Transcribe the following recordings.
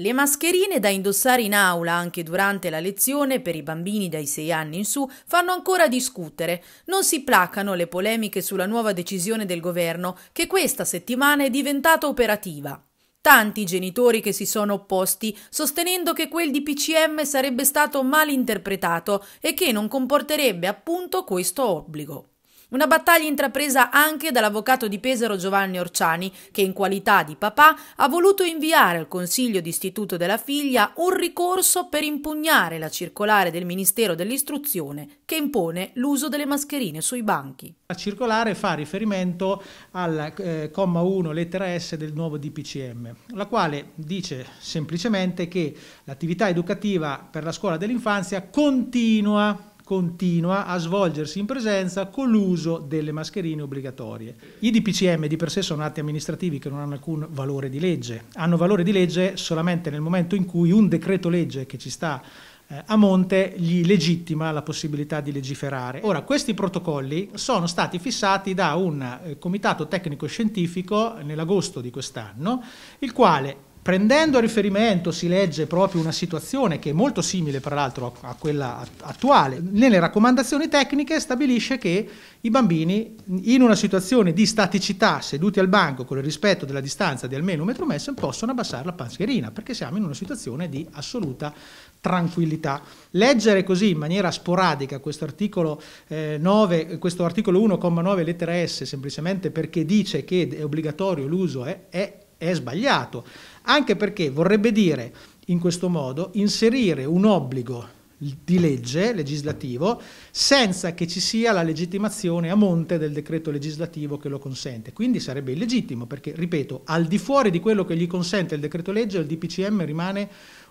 Le mascherine da indossare in aula anche durante la lezione per i bambini dai 6 anni in su fanno ancora discutere. Non si placano le polemiche sulla nuova decisione del governo che questa settimana è diventata operativa. Tanti genitori che si sono opposti, sostenendo che quel di PCM sarebbe stato mal interpretato e che non comporterebbe appunto questo obbligo. Una battaglia intrapresa anche dall'avvocato di Pesaro Giovanni Orciani, che in qualità di papà ha voluto inviare al Consiglio d'Istituto della figlia un ricorso per impugnare la circolare del Ministero dell'Istruzione che impone l'uso delle mascherine sui banchi. La circolare fa riferimento al eh, comma 1 lettera S del nuovo DPCM, la quale dice semplicemente che l'attività educativa per la scuola dell'infanzia continua continua a svolgersi in presenza con l'uso delle mascherine obbligatorie. I DPCM di per sé sono atti amministrativi che non hanno alcun valore di legge, hanno valore di legge solamente nel momento in cui un decreto legge che ci sta eh, a monte gli legittima la possibilità di legiferare. Ora, questi protocolli sono stati fissati da un eh, comitato tecnico scientifico nell'agosto di quest'anno, il quale Prendendo a riferimento si legge proprio una situazione che è molto simile tra l'altro, a quella attuale. Nelle raccomandazioni tecniche stabilisce che i bambini in una situazione di staticità, seduti al banco con il rispetto della distanza di almeno un metro messo, possono abbassare la panscherina perché siamo in una situazione di assoluta tranquillità. Leggere così in maniera sporadica questo articolo, eh, 9, questo articolo 1,9 lettera S semplicemente perché dice che è obbligatorio l'uso eh, è è sbagliato, anche perché vorrebbe dire in questo modo inserire un obbligo di legge legislativo senza che ci sia la legittimazione a monte del decreto legislativo che lo consente. Quindi sarebbe illegittimo perché, ripeto, al di fuori di quello che gli consente il decreto legge, il DPCM rimane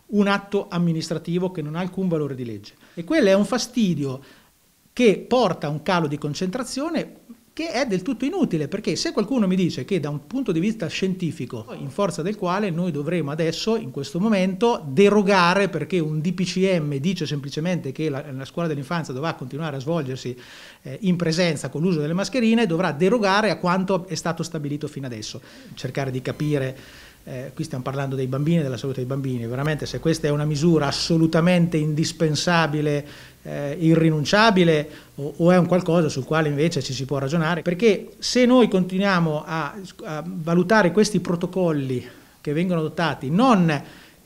un atto amministrativo che non ha alcun valore di legge. E quello è un fastidio che porta a un calo di concentrazione che è del tutto inutile, perché se qualcuno mi dice che da un punto di vista scientifico, in forza del quale noi dovremo adesso, in questo momento, derogare perché un DPCM dice semplicemente che la, la scuola dell'infanzia dovrà continuare a svolgersi eh, in presenza con l'uso delle mascherine, dovrà derogare a quanto è stato stabilito fino adesso, cercare di capire... Eh, qui stiamo parlando dei bambini e della salute dei bambini, veramente se questa è una misura assolutamente indispensabile eh, irrinunciabile o, o, è un qualcosa sul quale invece ci si può ragionare, perché se noi continuiamo a, a valutare questi protocolli che vengono adottati non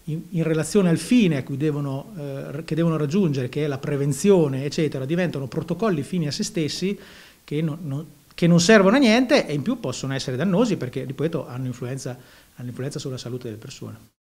in, in relazione al fine devono, eh, che devono raggiungere, che è la prevenzione, eccetera, diventano protocolli fini a se stessi che non, non, che non servono a niente e in più possono essere dannosi perché, ripeto, hanno influenza, hanno influenza sulla salute delle persone.